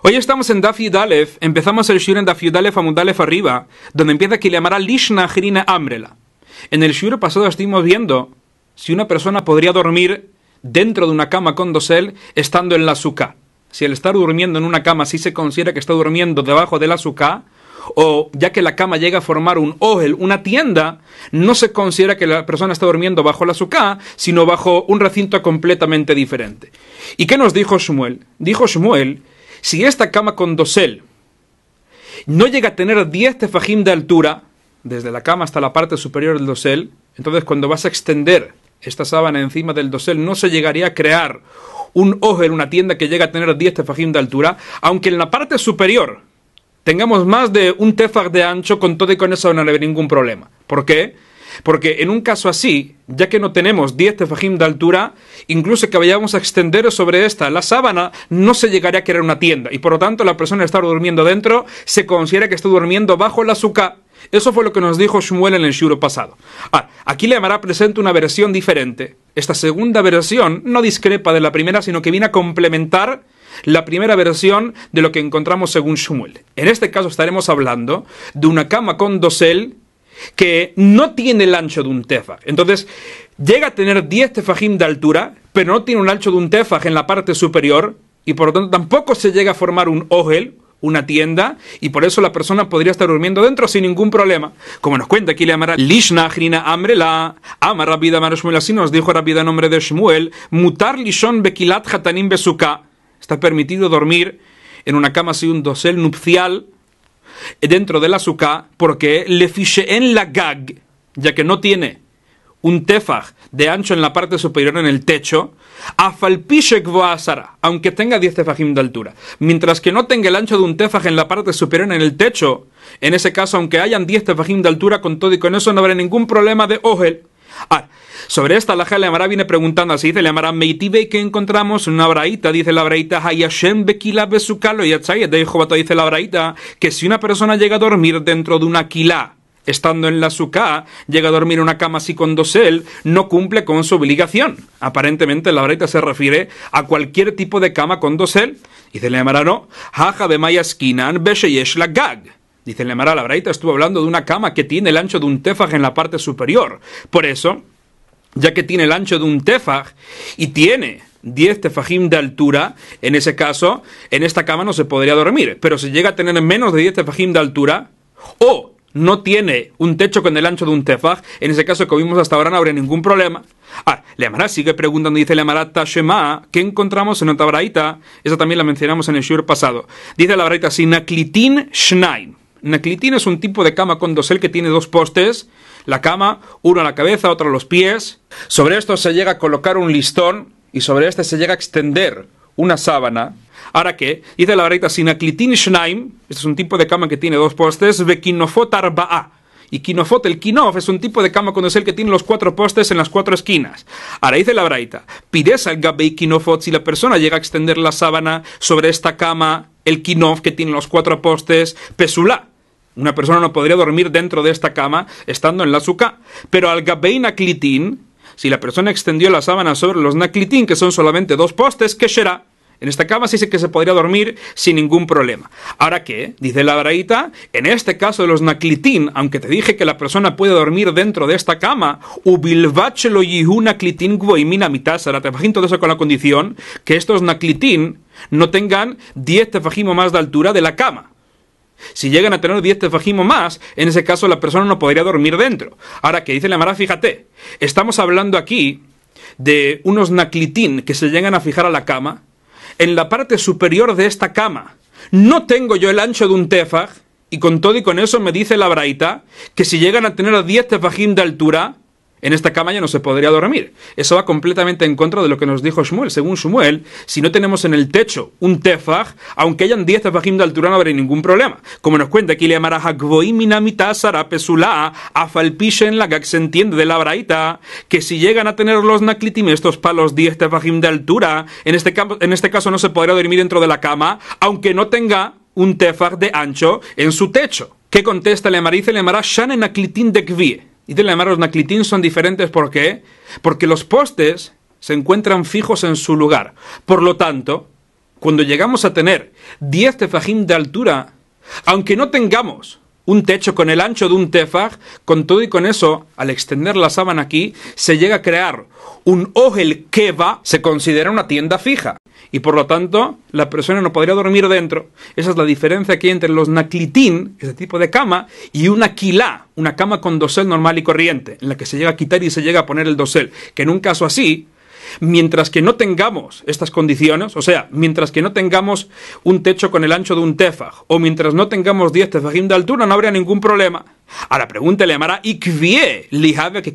Hoy estamos en Dafi Dalef, empezamos el Shur en Daf a Amudalef arriba, donde empieza que le llamará Lishna Hirina Amrela. En el Shur pasado estuvimos viendo si una persona podría dormir dentro de una cama con dosel estando en la suka. Si el estar durmiendo en una cama sí se considera que está durmiendo debajo de la suka, o ya que la cama llega a formar un ohel, una tienda, no se considera que la persona está durmiendo bajo la suka, sino bajo un recinto completamente diferente. ¿Y qué nos dijo Shmuel? Dijo Shmuel si esta cama con dosel no llega a tener 10 tefajim de altura, desde la cama hasta la parte superior del dosel, entonces cuando vas a extender esta sábana encima del dosel, no se llegaría a crear un en una tienda que llega a tener 10 tefajim de altura, aunque en la parte superior tengamos más de un tefaj de ancho, con todo y con eso no habrá ningún problema. ¿Por qué? Porque en un caso así, ya que no tenemos 10 tefajim de altura, incluso que vayamos a extender sobre esta la sábana, no se llegaría a crear una tienda. Y por lo tanto, la persona está durmiendo dentro se considera que está durmiendo bajo el azúcar. Eso fue lo que nos dijo Shmuel en el shuro pasado. Ah, aquí le amará presente una versión diferente. Esta segunda versión no discrepa de la primera, sino que viene a complementar la primera versión de lo que encontramos según Shmuel. En este caso estaremos hablando de una cama con dosel que no tiene el ancho de un tefaj. Entonces, llega a tener 10 tefajim de altura, pero no tiene un ancho de un tefaj en la parte superior, y por lo tanto tampoco se llega a formar un ogel, una tienda, y por eso la persona podría estar durmiendo dentro sin ningún problema. Como nos cuenta aquí le llamará Lishna Hrina Amrela, Ama Rabida Shmuel así nos dijo Rabida nombre de Shmuel, Mutar Lishon Bekilat Hatanim Besuka. Está permitido dormir en una cama así, un dosel nupcial, dentro del azúcar porque le fiche en la gag, ya que no tiene un tefaj de ancho en la parte superior en el techo, aunque tenga 10 tefajim de altura. Mientras que no tenga el ancho de un tefaj en la parte superior en el techo, en ese caso, aunque hayan 10 tefajim de altura con todo y con eso, no habrá ningún problema de ojel sobre esta la el viene preguntando así, dice la amara Meitive que encontramos una braita, dice la braita Hayashem y de dice la braita que si una persona llega a dormir dentro de una quila estando en la suká, llega a dormir en una cama así con dosel, no cumple con su obligación. Aparentemente la braita se refiere a cualquier tipo de cama con dosel, dice la amara no, Haja la Gag Dice el la Braita estuvo hablando de una cama que tiene el ancho de un tefaj en la parte superior. Por eso, ya que tiene el ancho de un tefaj y tiene 10 tefajim de altura, en ese caso, en esta cama no se podría dormir. Pero si llega a tener menos de 10 tefajim de altura, o no tiene un techo con el ancho de un tefaj, en ese caso que vimos hasta ahora no habría ningún problema. Ah, Lemara sigue preguntando, dice Lemara, Tashema, ¿qué encontramos en otra braita? Esa también la mencionamos en el shur pasado. Dice la braita, Sinaklitin Shnaim. Naclitina es un tipo de cama con dosel que tiene dos postes, la cama, uno a la cabeza, otro a los pies. Sobre esto se llega a colocar un listón y sobre este se llega a extender una sábana. Ahora que, dice la si sinaclitin shnaim, este es un tipo de cama que tiene dos postes, bekinofot arba'a. Y kinofot, el kinof, es un tipo de cama con dosel que tiene los cuatro postes en las cuatro esquinas. Ahora dice la braita, pides al gabe kinofot si la persona llega a extender la sábana sobre esta cama el Kinov que tiene los cuatro postes, Pesulá. Una persona no podría dormir dentro de esta cama estando en la suka. Pero al Gabein Aklitin, si la persona extendió la sábana sobre los Naklitin, que son solamente dos postes, ¿qué será? En esta cama sí sé que se podría dormir sin ningún problema. Ahora que, dice la Baraita, en este caso de los naclitín, aunque te dije que la persona puede dormir dentro de esta cama, Ubilvachelo Yihu y Gvoimina Tefajín, todo eso con la condición que estos naclitín no tengan 10 tefajimos más de altura de la cama. Si llegan a tener 10 tefajimos más, en ese caso la persona no podría dormir dentro. Ahora que dice la Mara, fíjate, estamos hablando aquí de unos naclitín que se llegan a fijar a la cama en la parte superior de esta cama. No tengo yo el ancho de un tefaj, y con todo y con eso me dice la braita, que si llegan a tener a 10 tefajim de altura, en esta cama ya no se podría dormir. Eso va completamente en contra de lo que nos dijo Shmuel. Según Shmuel, si no tenemos en el techo un tefaj, aunque hayan 10 tefajim de altura no habrá ningún problema. Como nos cuenta aquí le llamará Afalpishen la se entiende de la braita, que si llegan a tener los Naklitim estos palos 10 tefajim de altura, en este, en este caso no se podrá dormir dentro de la cama, aunque no tenga un tefaj de ancho en su techo. ¿Qué contesta le Marice? Le llamará... de Kvie. Y de la mar los naclitín son diferentes ¿por qué? Porque los postes se encuentran fijos en su lugar. Por lo tanto, cuando llegamos a tener 10 tefajim de altura, aunque no tengamos un techo con el ancho de un tefaj, con todo y con eso, al extender la sábana aquí, se llega a crear un ojel que va, se considera una tienda fija y por lo tanto la persona no podría dormir dentro. Esa es la diferencia aquí entre los naclitín, ese tipo de cama, y una quilá, una cama con dosel normal y corriente, en la que se llega a quitar y se llega a poner el dosel, que en un caso así, mientras que no tengamos estas condiciones, o sea, mientras que no tengamos un techo con el ancho de un tefaj, o mientras no tengamos 10 tefajim de altura, no habría ningún problema. A la pregunta le llamará ikvie lihave que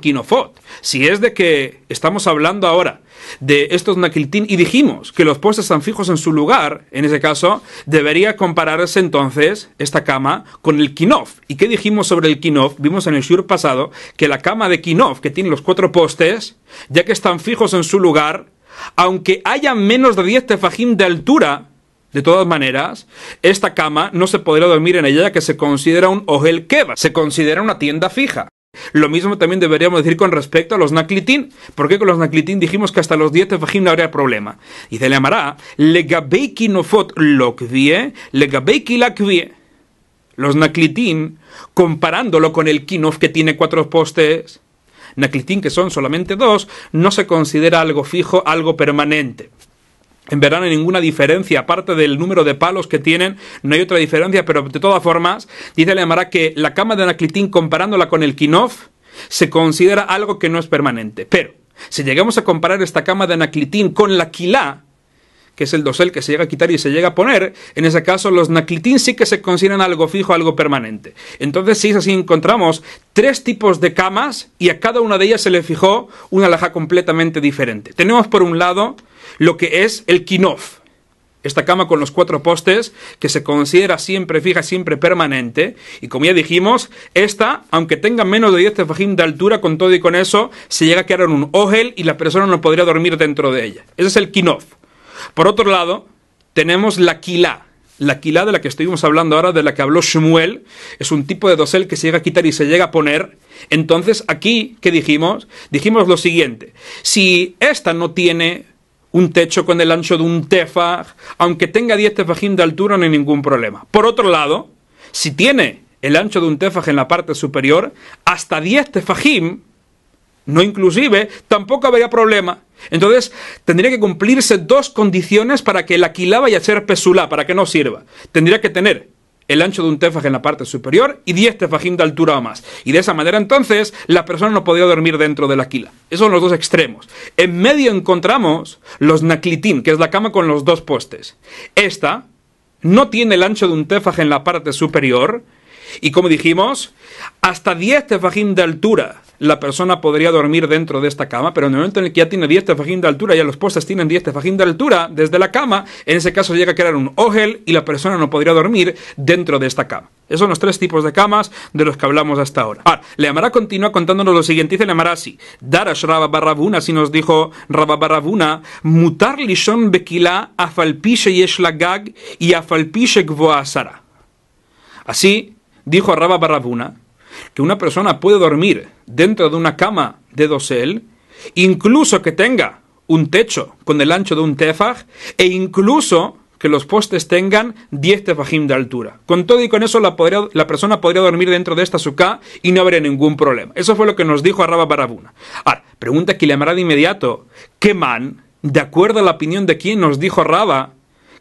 Si es de que estamos hablando ahora de estos nakiltin y dijimos que los postes están fijos en su lugar, en ese caso, debería compararse entonces esta cama con el Kinov. ¿Y qué dijimos sobre el Kinov? Vimos en el Shur pasado que la cama de Kinov, que tiene los cuatro postes, ya que están fijos en su lugar, aunque haya menos de 10 tefajim de altura, de todas maneras, esta cama no se podrá dormir en ella ya que se considera un ogel keva, se considera una tienda fija. Lo mismo también deberíamos decir con respecto a los Naklitín, porque con los Naklitín dijimos que hasta los 10 de no habría problema. Y se le llamará Legabeiki nofot lokvie, Legabeiki lakvie. Los naclitín, comparándolo con el Kinof que tiene cuatro postes, Naklitín que son solamente dos, no se considera algo fijo, algo permanente. En verdad no hay ninguna diferencia, aparte del número de palos que tienen, no hay otra diferencia, pero de todas formas, dice Leamara que la cama de Anaclitín, comparándola con el Kinov, se considera algo que no es permanente. Pero, si llegamos a comparar esta cama de Anaclitín con la Quilá, que es el dosel que se llega a quitar y se llega a poner, en ese caso los naclitín sí que se consideran algo fijo, algo permanente. Entonces, es así encontramos tres tipos de camas y a cada una de ellas se le fijó una laja completamente diferente. Tenemos por un lado lo que es el kinof, esta cama con los cuatro postes, que se considera siempre fija, siempre permanente. Y como ya dijimos, esta, aunque tenga menos de 10 tefajim de altura, con todo y con eso, se llega a quedar en un ogel y la persona no podría dormir dentro de ella. Ese es el kinof. Por otro lado, tenemos la quilá. La quilá de la que estuvimos hablando ahora, de la que habló Shmuel, es un tipo de dosel que se llega a quitar y se llega a poner. Entonces, aquí, ¿qué dijimos? Dijimos lo siguiente. Si esta no tiene un techo con el ancho de un tefaj, aunque tenga 10 tefajim de altura, no hay ningún problema. Por otro lado, si tiene el ancho de un tefaj en la parte superior, hasta 10 tefajim, no inclusive, tampoco habría problema. Entonces, tendría que cumplirse dos condiciones para que la aquila vaya a ser pesulá, para que no sirva. Tendría que tener el ancho de un tefaj en la parte superior y 10 tefajín de altura o más. Y de esa manera entonces la persona no podía dormir dentro de la quila. Esos son los dos extremos. En medio encontramos los naclitín que es la cama con los dos postes. Esta no tiene el ancho de un tefaj en la parte superior y como dijimos, hasta 10 tefajim de altura la persona podría dormir dentro de esta cama, pero en el momento en el que ya tiene 10 tefajín de altura, ya los postes tienen 10 tefajín de altura desde la cama, en ese caso llega a crear un ojel y la persona no podría dormir dentro de esta cama. Esos son los tres tipos de camas de los que hablamos hasta ahora. Ahora, amará continúa contándonos lo siguiente, dice Leamará así, Darash barrabuna, si nos dijo barabuna mutar lishon bekila afalpishe yeshlagag y afalpishe gvoasara. Así, dijo Rabba Barrabuna que una persona puede dormir dentro de una cama de dosel, incluso que tenga un techo con el ancho de un tefaj, e incluso que los postes tengan 10 tefajim de altura. Con todo y con eso la, persona podría dormir dentro de esta suká y no habría ningún problema. Eso fue lo que nos dijo Rabba Barabuna. Ahora, pregunta que le amará de inmediato, ¿qué man, de acuerdo a la opinión de quien nos dijo Arraba,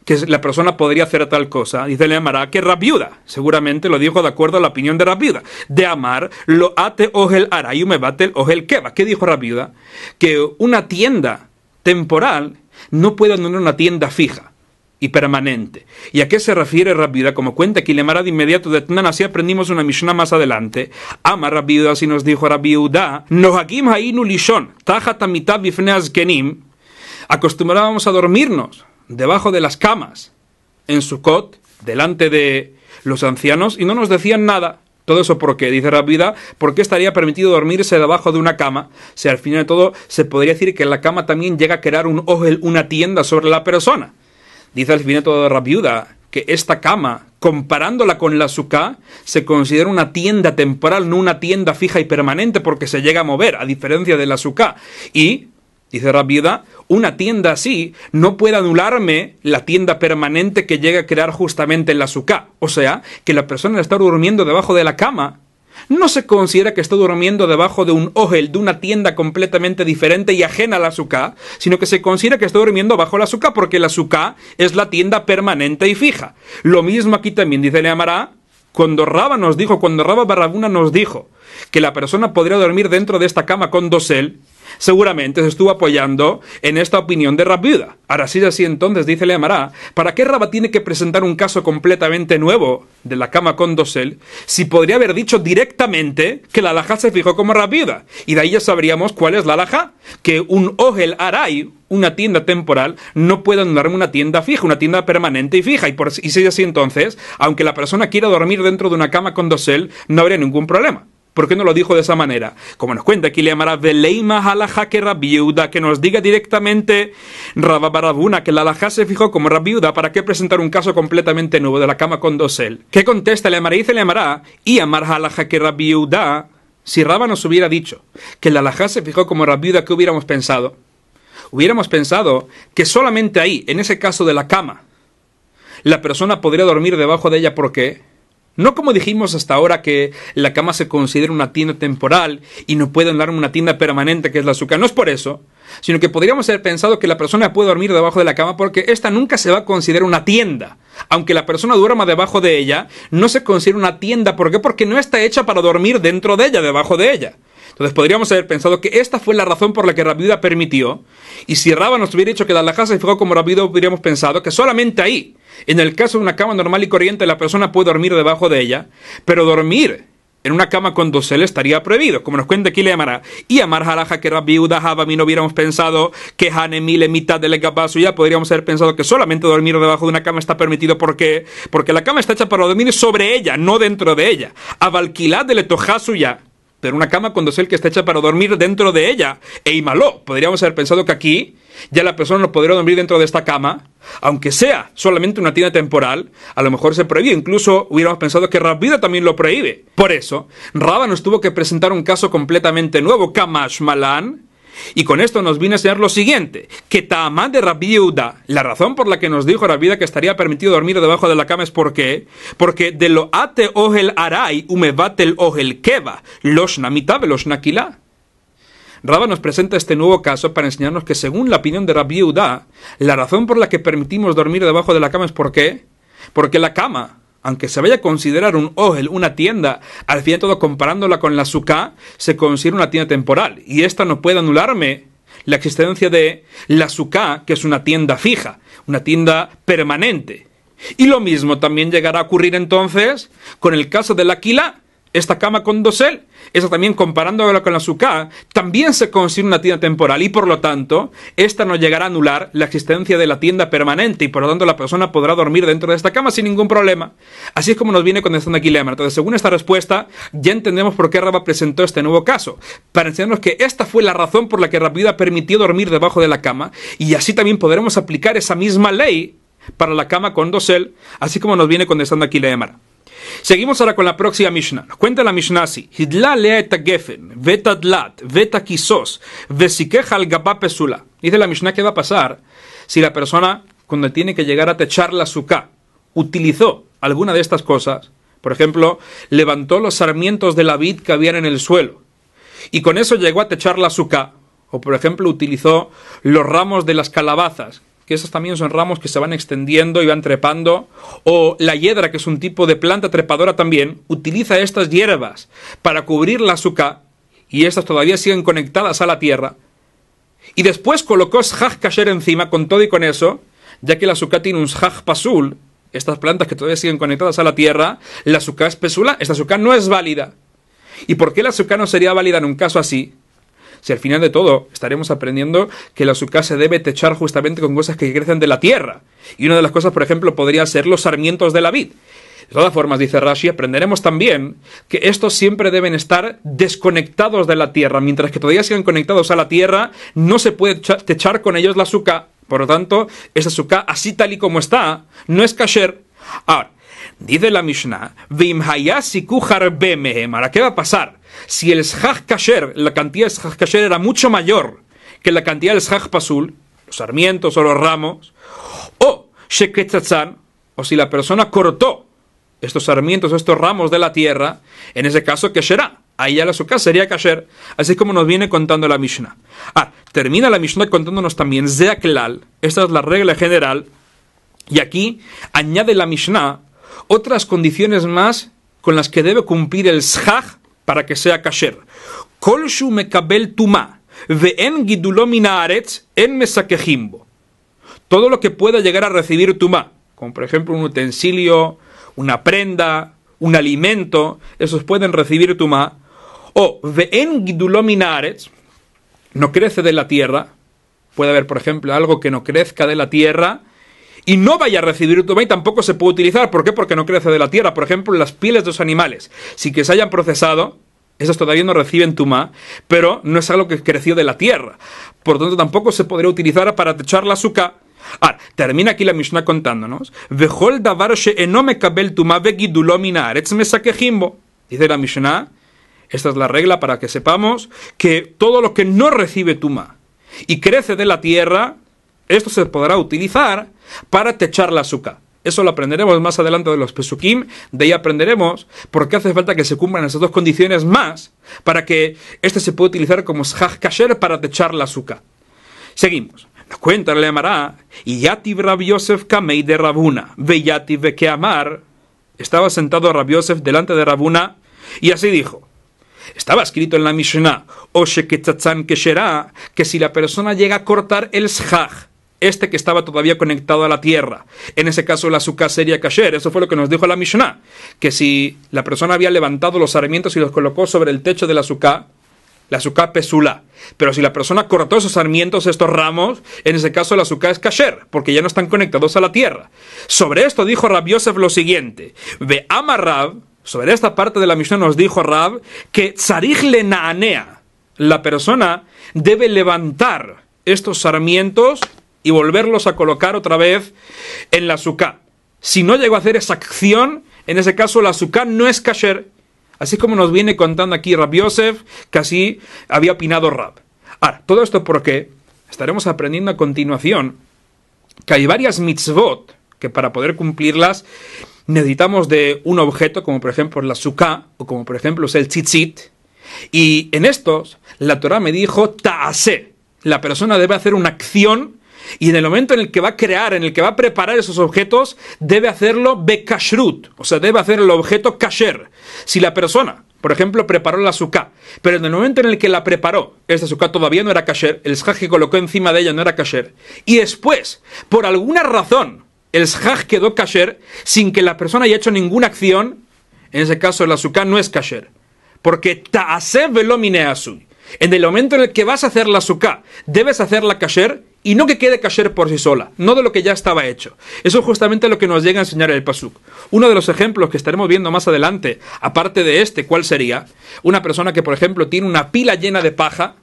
que la persona podría hacer tal cosa, dice le amará que rabiuda. Seguramente lo dijo de acuerdo a la opinión de rabiuda. De amar, lo ate ogel arayu me bate ogel keva. ¿Qué dijo rabiuda? Que una tienda temporal no puede tener una tienda fija y permanente. ¿Y a qué se refiere rabiuda? Como cuenta que emará de inmediato de Tnan, así aprendimos una misión más adelante. Ama rabiuda, así nos dijo Rabiuda. hainu lishon, ahí Acostumbrábamos a dormirnos debajo de las camas, en su Sukkot, delante de los ancianos, y no nos decían nada. Todo eso porque, dice Rabiuda. ¿por qué estaría permitido dormirse debajo de una cama? Si al final de todo se podría decir que la cama también llega a crear un ojel, una tienda sobre la persona. Dice al final de todo Rabiuda que esta cama, comparándola con la suká, se considera una tienda temporal, no una tienda fija y permanente, porque se llega a mover, a diferencia de la suká. Y Dice una tienda así no puede anularme la tienda permanente que llega a crear justamente el la suká. O sea, que la persona está durmiendo debajo de la cama. No se considera que está durmiendo debajo de un ojel, de una tienda completamente diferente y ajena a la suká, sino que se considera que está durmiendo bajo la suká porque la suká es la tienda permanente y fija. Lo mismo aquí también dice Leamará, cuando Raba nos dijo, cuando Raba Barrabuna nos dijo que la persona podría dormir dentro de esta cama con dosel, seguramente se estuvo apoyando en esta opinión de Rabiuda. Ahora sí, así entonces, dice Leamará, ¿para qué Rabba tiene que presentar un caso completamente nuevo de la cama con dosel si podría haber dicho directamente que la alhaja se fijó como Rabiuda? Y de ahí ya sabríamos cuál es la laja. que un ogel Arai, una tienda temporal, no puede darme una tienda fija, una tienda permanente y fija. Y, por, si es así entonces, aunque la persona quiera dormir dentro de una cama con dosel, no habría ningún problema. ¿Por qué no lo dijo de esa manera? Como nos cuenta aquí le llamará Veleima que que nos diga directamente Barabuna, que la Alajá se fijó como Rabiuda, ¿para qué presentar un caso completamente nuevo de la cama con dosel? ¿Qué contesta le llamará? Dice le amará y amar Halaja Si Raba nos hubiera dicho que la alajá se fijó como Rabiuda, ¿qué hubiéramos pensado? Hubiéramos pensado que solamente ahí, en ese caso de la cama, la persona podría dormir debajo de ella, ¿por qué? No como dijimos hasta ahora que la cama se considera una tienda temporal y no puede en una tienda permanente que es la azúcar. No es por eso, sino que podríamos haber pensado que la persona puede dormir debajo de la cama porque esta nunca se va a considerar una tienda. Aunque la persona duerma debajo de ella, no se considera una tienda. ¿Por qué? Porque no está hecha para dormir dentro de ella, debajo de ella. Entonces podríamos haber pensado que esta fue la razón por la que Rabiuda permitió. Y si Raba nos hubiera dicho que la casa se fijó como Rabiuda, hubiéramos pensado que solamente ahí en el caso de una cama normal y corriente, la persona puede dormir debajo de ella, pero dormir en una cama con dosel estaría prohibido, como nos cuenta aquí Y Amar Haraja, que era viuda, Javami, no hubiéramos pensado que Hanemile, mitad de ya podríamos haber pensado que solamente dormir debajo de una cama está permitido. ¿Por qué? Porque la cama está hecha para dormir sobre ella, no dentro de ella. Avalquilad del pero una cama cuando es el que está hecha para dormir dentro de ella. E imaló, podríamos haber pensado que aquí ya la persona no podría dormir dentro de esta cama, aunque sea solamente una tienda temporal, a lo mejor se prohíbe. Incluso hubiéramos pensado que Rabida también lo prohíbe. Por eso, Raba nos tuvo que presentar un caso completamente nuevo, Kamash Malan, y con esto nos viene a enseñar lo siguiente, que tamán de Rabbi Uda, la razón por la que nos dijo Rabbi que estaría permitido dormir debajo de la cama es por qué, porque de lo ate ohel arai umevatel ohel keva, los namitabe los nakilá. Rabba nos presenta este nuevo caso para enseñarnos que según la opinión de Rabbi Uda, la razón por la que permitimos dormir debajo de la cama es por qué, porque la cama aunque se vaya a considerar un OGEL, una tienda, al fin y todo comparándola con la SUCA, se considera una tienda temporal. Y esta no puede anularme la existencia de la SUCA, que es una tienda fija, una tienda permanente. Y lo mismo también llegará a ocurrir entonces con el caso de la Aquila, esta cama con dosel, eso también comparándola con la suká, también se consigue una tienda temporal y por lo tanto, esta no llegará a anular la existencia de la tienda permanente y por lo tanto la persona podrá dormir dentro de esta cama sin ningún problema. Así es como nos viene contestando aquí Lehmann. Entonces, según esta respuesta, ya entendemos por qué Rabba presentó este nuevo caso, para enseñarnos que esta fue la razón por la que Rabida permitió dormir debajo de la cama y así también podremos aplicar esa misma ley para la cama con dosel, así como nos viene contestando aquí Lehmann. Seguimos ahora con la próxima Mishnah. cuenta la Mishnah así: Hidla lea gefen, vetadlat, vetakisos, Dice la Mishnah: ¿qué va a pasar si la persona, cuando tiene que llegar a techar la suká, utilizó alguna de estas cosas? Por ejemplo, levantó los sarmientos de la vid que habían en el suelo y con eso llegó a techar la suká. O, por ejemplo, utilizó los ramos de las calabazas que esas también son ramos que se van extendiendo y van trepando, o la hiedra, que es un tipo de planta trepadora también, utiliza estas hierbas para cubrir la azúcar, y estas todavía siguen conectadas a la tierra, y después colocó Shaj Kasher encima, con todo y con eso, ya que la azúcar tiene un Shaj Pasul, estas plantas que todavía siguen conectadas a la tierra, la azúcar es pesula, esta azúcar no es válida. ¿Y por qué la azúcar no sería válida en un caso así? Si al final de todo estaremos aprendiendo que la azúcar se debe techar justamente con cosas que crecen de la tierra. Y una de las cosas, por ejemplo, podría ser los sarmientos de la vid. De todas formas, dice Rashi, aprenderemos también que estos siempre deben estar desconectados de la tierra. Mientras que todavía sigan conectados a la tierra, no se puede techar con ellos la azúcar. Por lo tanto, esa azúcar, así tal y como está, no es kasher. Ahora, dice la Mishnah, ¿ahora qué va a pasar? Si el Shaj Kasher, la cantidad del Kasher era mucho mayor que la cantidad del Shaj Pasul, los sarmientos o los ramos, o Sheketzatzan, o si la persona cortó estos sarmientos o estos ramos de la tierra, en ese caso será Ahí ya la casa sería Kasher. Así como nos viene contando la Mishnah. Ah, termina la Mishnah contándonos también Zeaklal. Esta es la regla general. Y aquí añade la Mishnah otras condiciones más con las que debe cumplir el Shaj para que sea kasher. Kolshu mekabel tuma, en mesakejimbo. Todo lo que pueda llegar a recibir tuma, como por ejemplo un utensilio, una prenda, un alimento, esos pueden recibir tuma. O ve'en gidulomina no crece de la tierra. Puede haber, por ejemplo, algo que no crezca de la tierra y no vaya a recibir y tampoco se puede utilizar. ¿Por qué? Porque no crece de la tierra. Por ejemplo, las pieles de los animales, Si que se hayan procesado, esas todavía no reciben tuma pero no es algo que creció de la tierra. Por tanto, tampoco se podría utilizar para techar la azúcar. Ahora, termina aquí la Mishnah contándonos. Dice la Mishnah, esta es la regla para que sepamos que todo lo que no recibe tuma y crece de la tierra, esto se podrá utilizar para techar la azúcar. Eso lo aprenderemos más adelante de los Pesukim. De ahí aprenderemos por qué hace falta que se cumplan esas dos condiciones más para que este se pueda utilizar como shaj kasher para techar la azúcar. Seguimos. la cuenta el y Yati Rab Kamei de Rabuna. amar Estaba sentado Rab Yosef delante de Rabuna y así dijo. Estaba escrito en la Mishnah, Oshe que que si la persona llega a cortar el shaj, este que estaba todavía conectado a la tierra. En ese caso, la azúcar sería kasher. Eso fue lo que nos dijo la Mishnah, que si la persona había levantado los sarmientos y los colocó sobre el techo de la azúcar, la azúcar pesula. Pero si la persona cortó esos sarmientos, estos ramos, en ese caso la azúcar es kasher, porque ya no están conectados a la tierra. Sobre esto dijo Rab Yosef lo siguiente: Ve Rab, sobre esta parte de la misión nos dijo Rab que Tzarij le naanea, la persona debe levantar estos sarmientos y volverlos a colocar otra vez en la suka. Si no llego a hacer esa acción, en ese caso la suka no es kasher. Así como nos viene contando aquí Rab Yosef, que así había opinado Rab. Ahora, todo esto porque estaremos aprendiendo a continuación que hay varias mitzvot que para poder cumplirlas necesitamos de un objeto, como por ejemplo la suka o como por ejemplo es el tzitzit. Y en estos, la Torah me dijo ta'ase. La persona debe hacer una acción y en el momento en el que va a crear, en el que va a preparar esos objetos, debe hacerlo bekashrut, o sea, debe hacer el objeto kasher. Si la persona, por ejemplo, preparó la azúcar, pero en el momento en el que la preparó, esta azúcar todavía no era kasher, el shaj que colocó encima de ella no era kasher, y después, por alguna razón, el shaj quedó kasher sin que la persona haya hecho ninguna acción, en ese caso el azúcar no es kasher. Porque taase velomineasui. En el momento en el que vas a hacer la azúcar, debes hacerla kasher y no que quede kasher por sí sola, no de lo que ya estaba hecho. Eso es justamente lo que nos llega a enseñar el Pasuk. Uno de los ejemplos que estaremos viendo más adelante, aparte de este, ¿cuál sería? Una persona que, por ejemplo, tiene una pila llena de paja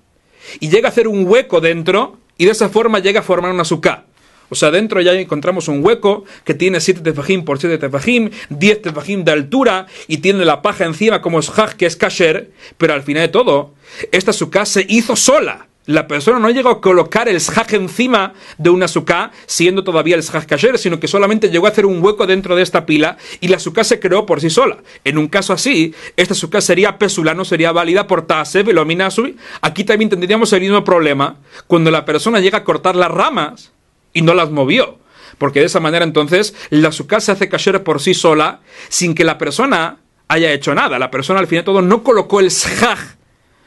y llega a hacer un hueco dentro y de esa forma llega a formar una suká. O sea, dentro ya encontramos un hueco que tiene 7 tefajim por 7 tefajim, 10 tefajim de altura y tiene la paja encima como es haj, que es kasher, pero al final de todo, esta suká se hizo sola la persona no llegó a colocar el shaj encima de una suká, siendo todavía el shaj kasher, sino que solamente llegó a hacer un hueco dentro de esta pila y la suká se creó por sí sola. En un caso así, esta suká sería pesula, no sería válida por el minasubi. Aquí también tendríamos el mismo problema cuando la persona llega a cortar las ramas y no las movió. Porque de esa manera entonces la suká se hace kasher por sí sola sin que la persona haya hecho nada. La persona al fin al todo no colocó el shaj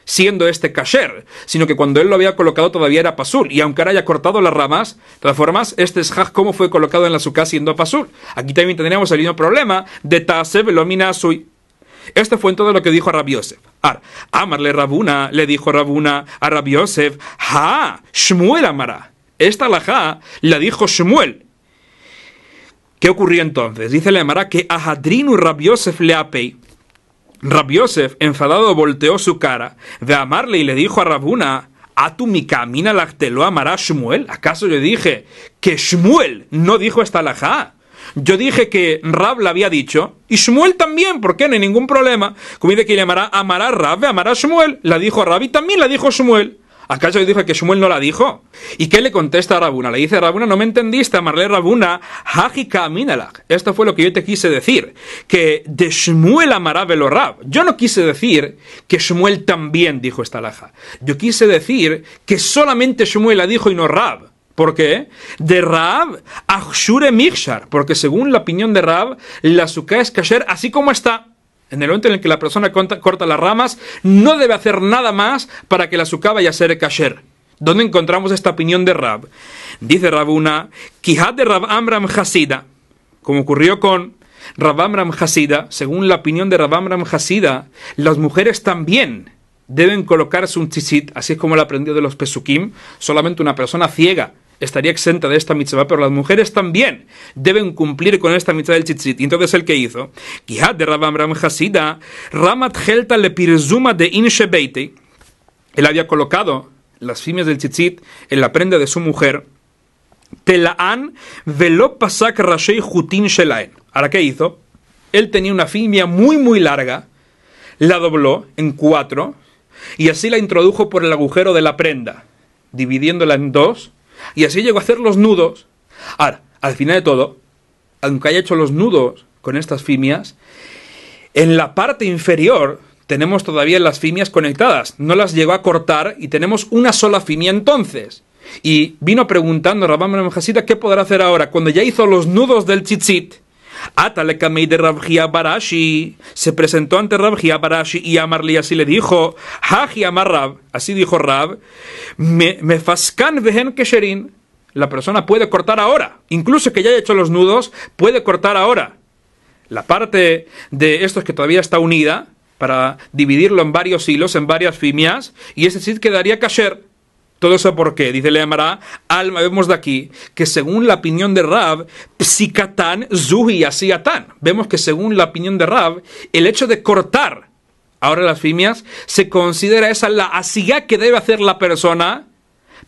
siendo este kasher, sino que cuando él lo había colocado todavía era pasul, y aunque ahora haya cortado las ramas, de todas formas, este es como fue colocado en la suká siendo pasul. Aquí también tenemos el mismo problema de taseb lomina Esto fue en todo lo que dijo a Rabbi amarle Rabuna, le dijo Rabuna a Rabbi Yosef, ha, Shmuel amará. Esta laja la dijo Shmuel. ¿Qué ocurrió entonces? Dice la Amara que Ahadrinu Rabbi Yosef le apei. Rab Yosef, enfadado, volteó su cara de amarle y le dijo a Rabuna, tu mi camina lo amará Shmuel. ¿Acaso yo dije que Shmuel no dijo esta laja? Yo dije que Rab la había dicho y Shmuel también, porque No hay ningún problema. Como dice que llamará amará Rab, amará Shmuel. La dijo Rab y también la dijo Shmuel. ¿Acaso dije que Shmuel no la dijo? ¿Y qué le contesta a Rabuna? Le dice a Rabuna, no me entendiste, Amarle Rabuna, Hajika Aminalach. Esto fue lo que yo te quise decir, que de Shmuel amará Rab. Yo no quise decir que Shmuel también dijo esta laja. Yo quise decir que solamente Shmuel la dijo y no Rab. ¿Por qué? De Rab, achure Mikshar. porque según la opinión de Rab, la suka es kasher así como está. En el momento en el que la persona corta, las ramas, no debe hacer nada más para que la suca vaya a ser kasher. ¿Dónde encontramos esta opinión de Rab? Dice Rabuna, de Rab Amram Hasida, como ocurrió con Rab Amram Hasida, según la opinión de Rab Amram Hasida, las mujeres también deben colocarse un tzitzit, así es como lo aprendió de los Pesukim, solamente una persona ciega estaría exenta de esta mitzvah, pero las mujeres también deben cumplir con esta mitzvah del tzitzit. Y entonces, ¿el que hizo? Ram Helta le de él había colocado las fimias del tzitzit en la prenda de su mujer, Telaan velo pasak jutin Ahora, ¿qué hizo? Él tenía una fimia muy, muy larga, la dobló en cuatro, y así la introdujo por el agujero de la prenda, dividiéndola en dos, y así llegó a hacer los nudos. Ahora, al final de todo, aunque haya hecho los nudos con estas fimias, en la parte inferior tenemos todavía las fimias conectadas. No las llegó a cortar y tenemos una sola fimia entonces. Y vino preguntando a Rabban que qué podrá hacer ahora. Cuando ya hizo los nudos del chichit. Atale de se presentó ante Rabjia Barashi y Amarli así le dijo, Haji rab así dijo Rab, me, me fascan vehen kesherin, la persona puede cortar ahora, incluso que ya haya hecho los nudos, puede cortar ahora. La parte de estos que todavía está unida, para dividirlo en varios hilos, en varias fimias, y ese sí quedaría kasher. Todo eso porque, dice Leamara, alma, vemos de aquí que según la opinión de Rav, psicatán, zuhi, asiatán. Vemos que según la opinión de Rav, el hecho de cortar ahora las fimias se considera esa la asiga que debe hacer la persona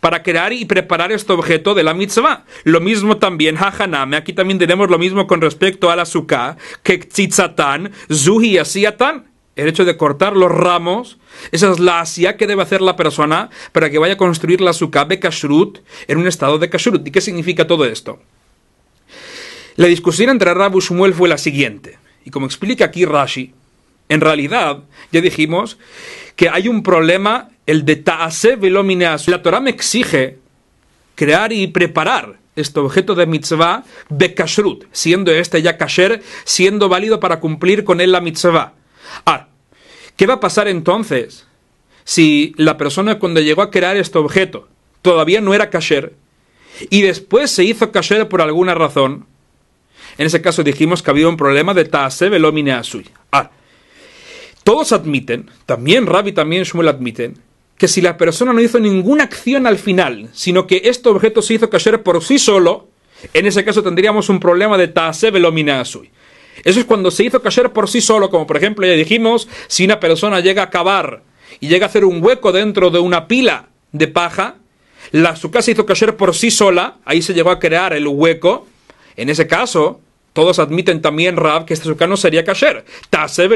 para crear y preparar este objeto de la mitzvah. Lo mismo también, hajaname, aquí también tenemos lo mismo con respecto al azúcar, que tzitzatán, zuhi, asiatán el hecho de cortar los ramos, esa es la asia que debe hacer la persona para que vaya a construir la suka de kashrut en un estado de kashrut. ¿Y qué significa todo esto? La discusión entre Rabu y Shmuel fue la siguiente, y como explica aquí Rashi, en realidad ya dijimos que hay un problema, el de ta'ase velomineas. La Torah me exige crear y preparar este objeto de mitzvah be siendo este ya kasher, siendo válido para cumplir con él la mitzvah. Ahora, ¿qué va a pasar entonces si la persona cuando llegó a crear este objeto todavía no era kasher y después se hizo kasher por alguna razón? En ese caso dijimos que había un problema de Taase Velomine Asui. Ahora, todos admiten, también Rabbi, también Shmuel admiten, que si la persona no hizo ninguna acción al final, sino que este objeto se hizo kasher por sí solo, en ese caso tendríamos un problema de Taase Velomine eso es cuando se hizo cayer por sí solo, como por ejemplo ya dijimos, si una persona llega a cavar y llega a hacer un hueco dentro de una pila de paja, la, su se hizo cayer por sí sola, ahí se llegó a crear el hueco. En ese caso, todos admiten también, Rab, que esta sukkah no sería kasher. Tase y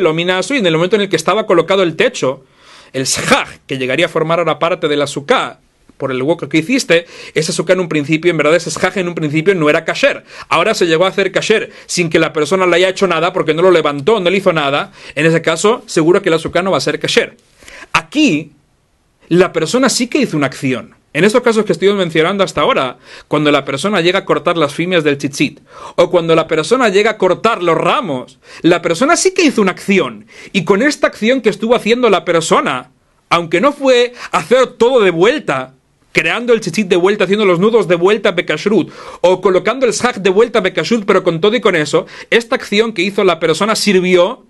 en el momento en el que estaba colocado el techo, el sahaj, que llegaría a formar ahora parte de la sukkah, por el hueco que hiciste, ese azúcar en un principio, en verdad ese escaje en un principio no era kasher. Ahora se llegó a hacer kasher sin que la persona le haya hecho nada porque no lo levantó, no le hizo nada. En ese caso, seguro que el azúcar no va a ser kasher. Aquí, la persona sí que hizo una acción. En estos casos que estoy mencionando hasta ahora, cuando la persona llega a cortar las fimias del chichit... o cuando la persona llega a cortar los ramos, la persona sí que hizo una acción. Y con esta acción que estuvo haciendo la persona, aunque no fue hacer todo de vuelta, creando el chichit de vuelta, haciendo los nudos de vuelta a Bekashrut, o colocando el shak de vuelta a Bekashrut, pero con todo y con eso, esta acción que hizo la persona sirvió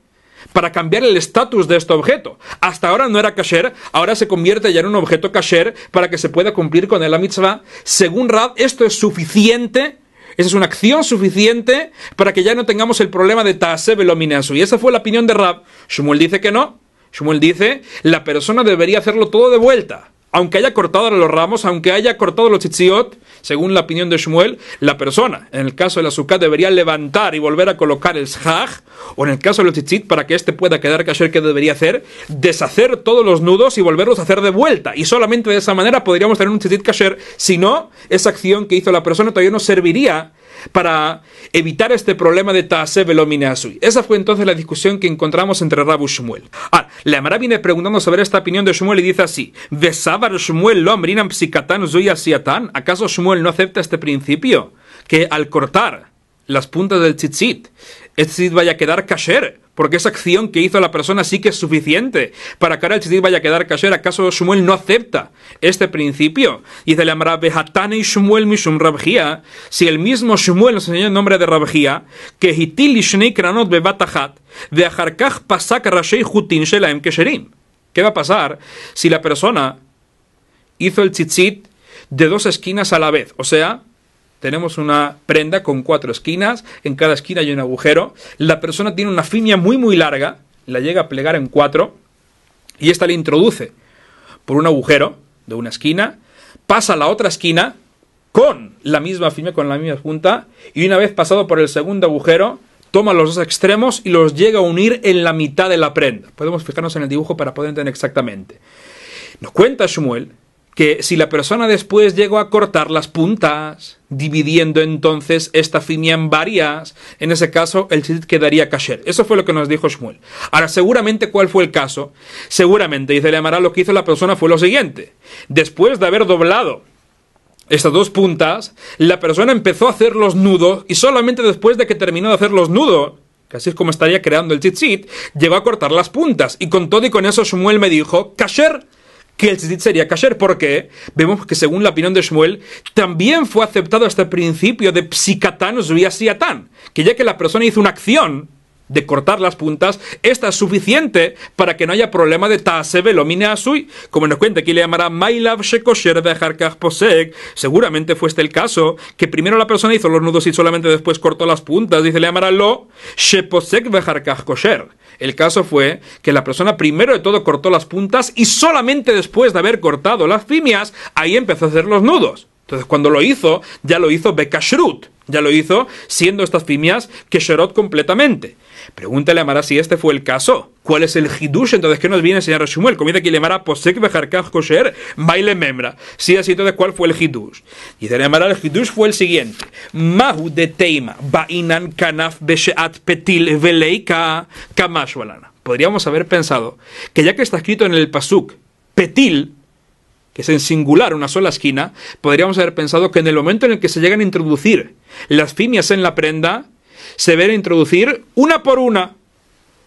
para cambiar el estatus de este objeto. Hasta ahora no era kasher, ahora se convierte ya en un objeto kasher para que se pueda cumplir con el mitzvah. Según Rab, esto es suficiente esa es una acción suficiente para que ya no tengamos el problema de Tase Y esa fue la opinión de Rab. Shmuel dice que no. Shmuel dice, la persona debería hacerlo todo de vuelta aunque haya cortado los ramos, aunque haya cortado los tzitziot, según la opinión de Shmuel, la persona, en el caso del azúcar, debería levantar y volver a colocar el shah, o en el caso de los tzitzit, para que éste pueda quedar kasher, que debería hacer? Deshacer todos los nudos y volverlos a hacer de vuelta. Y solamente de esa manera podríamos tener un tzitzit kasher. Si no, esa acción que hizo la persona todavía no serviría para evitar este problema de Taase Esa fue entonces la discusión que encontramos entre Rabu y Shmuel. Ahora, amara viene preguntando sobre esta opinión de Shmuel y dice así: Shmuel ¿Acaso Shmuel no acepta este principio? Que al cortar las puntas del tzitzit. este tzitzit vaya a quedar kasher, porque esa acción que hizo la persona sí que es suficiente para que ahora el tzitzit vaya a quedar kasher. ¿Acaso Shmuel no acepta este principio? Dice la y Shmuel mishum rabjía. Si el mismo Shmuel nos enseñó el nombre de rabjía, que hitil y kranot bebatahat, veajarkaj pasak rashei hutin shelaem kesherim. ¿Qué va a pasar si la persona hizo el tzitzit de dos esquinas a la vez? O sea, tenemos una prenda con cuatro esquinas, en cada esquina hay un agujero. La persona tiene una finia muy muy larga, la llega a plegar en cuatro y esta le introduce por un agujero de una esquina, pasa a la otra esquina con la misma finia, con la misma punta y una vez pasado por el segundo agujero, toma los dos extremos y los llega a unir en la mitad de la prenda. Podemos fijarnos en el dibujo para poder entender exactamente. Nos cuenta Shumuel que si la persona después llegó a cortar las puntas, dividiendo entonces esta finia en varias, en ese caso el chit quedaría kasher. Eso fue lo que nos dijo Shmuel. Ahora, seguramente, ¿cuál fue el caso? Seguramente, dice amaral lo que hizo la persona fue lo siguiente. Después de haber doblado estas dos puntas, la persona empezó a hacer los nudos y solamente después de que terminó de hacer los nudos, que así es como estaría creando el chit-chit, llegó a cortar las puntas. Y con todo y con eso Shmuel me dijo, Kasher, que el tzitzit sería kasher, porque vemos que según la opinión de Shmuel, también fue aceptado este principio de psicatán vía siatán, que ya que la persona hizo una acción, de cortar las puntas, esta es suficiente para que no haya problema de taase velomine asui, como nos cuenta aquí le llamará Mailav Shekosher Beharkach Posek. Seguramente fue este el caso, que primero la persona hizo los nudos y solamente después cortó las puntas, dice le llamará lo Sheposek Beharkach Kosher. El caso fue que la persona primero de todo cortó las puntas y solamente después de haber cortado las fimias, ahí empezó a hacer los nudos. Entonces cuando lo hizo, ya lo hizo Bekashrut ya lo hizo, siendo estas fimias que Sherot completamente. Pregúntale a Mara si este fue el caso. ¿Cuál es el hidush entonces ¿qué nos viene a enseñar Shmuel? Comienza aquí Mara. posek bejarkaj kosher baile membra. Si así entonces, ¿cuál fue el hidush? Y de Mara el hidush fue el siguiente. Mahu de teima bainan kanaf besheat petil veleika Podríamos haber pensado que ya que está escrito en el pasuk petil, es en singular una sola esquina, podríamos haber pensado que en el momento en el que se llegan a introducir las fimias en la prenda, se ven a introducir una por una.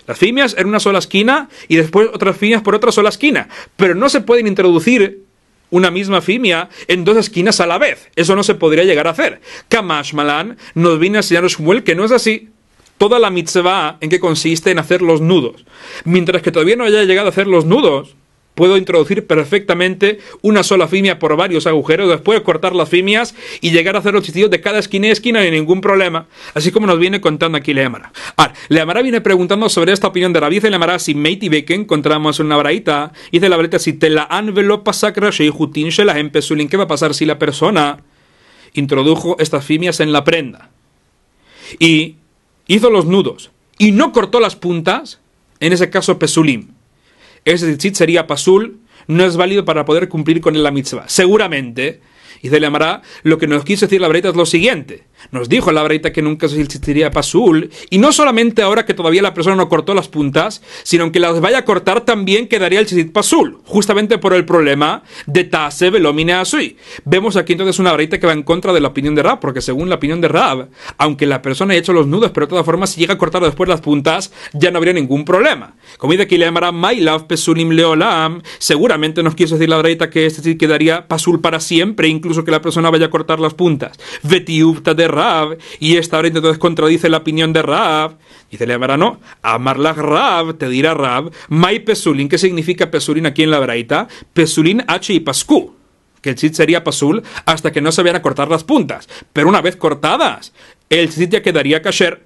Las fimias en una sola esquina y después otras fimias por otra sola esquina. Pero no se pueden introducir una misma fimia en dos esquinas a la vez. Eso no se podría llegar a hacer. Kamash Malan nos viene a enseñar Shmuel que no es así. Toda la mitzvah en que consiste en hacer los nudos. Mientras que todavía no haya llegado a hacer los nudos, Puedo introducir perfectamente una sola fimia por varios agujeros, después cortar las fimias y llegar a hacer los chistillos de cada esquina y esquina sin ningún problema, así como nos viene contando aquí Leamara. Ahora, Leamara viene preguntando sobre esta opinión de la de Leamara si Meiti que encontramos una braita, y dice la varita si te la anvelopa sacra si la Empesulin, ¿qué va a pasar si la persona introdujo estas fimias en la prenda? Y hizo los nudos y no cortó las puntas, en ese caso pesulín ese tzitzit sería pasul, no es válido para poder cumplir con la mitzvah. Seguramente, y se le amará, lo que nos quiso decir la breta es lo siguiente nos dijo la breita que nunca se existiría pasul, y no solamente ahora que todavía la persona no cortó las puntas, sino que las vaya a cortar también quedaría el Chisit Pazul, justamente por el problema de Tase Velomine Asui. Vemos aquí entonces una breita que va en contra de la opinión de Rab, porque según la opinión de Rab, aunque la persona haya hecho los nudos, pero de todas formas, si llega a cortar después las puntas, ya no habría ningún problema. Comida que le llamará My Love Pesunim Leolam, seguramente nos quiso decir la breita que este quedaría pasul para siempre, incluso que la persona vaya a cortar las puntas. Vetiubta de y esta ahora entonces contradice la opinión de Rav. Dice la Gemara, no, Rav, Rab, te dirá Rav Mai Pesulin, ¿qué significa Pesulin aquí en la Braita? Pesulin H y Pascu que el chit sería pasul hasta que no se a cortar las puntas. Pero una vez cortadas, el chit ya quedaría kasher.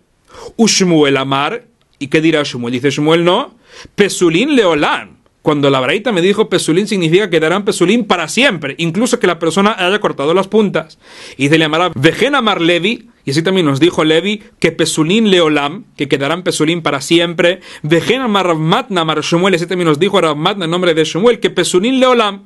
Ushmuel amar, ¿y qué dirá Ushmuel Dice Ushmuel no, Pesulin leolán. Cuando la braita me dijo pesulín, significa que darán pesulín para siempre, incluso que la persona haya cortado las puntas. Y se le llamará Vejenamar Levi, y así también nos dijo Levi, que pesulín leolam, que quedarán pesulín para siempre. Vejenamar Matna Mar Shumuel, y así también nos dijo ravmatna en nombre de Shumuel, que pesulín leolam,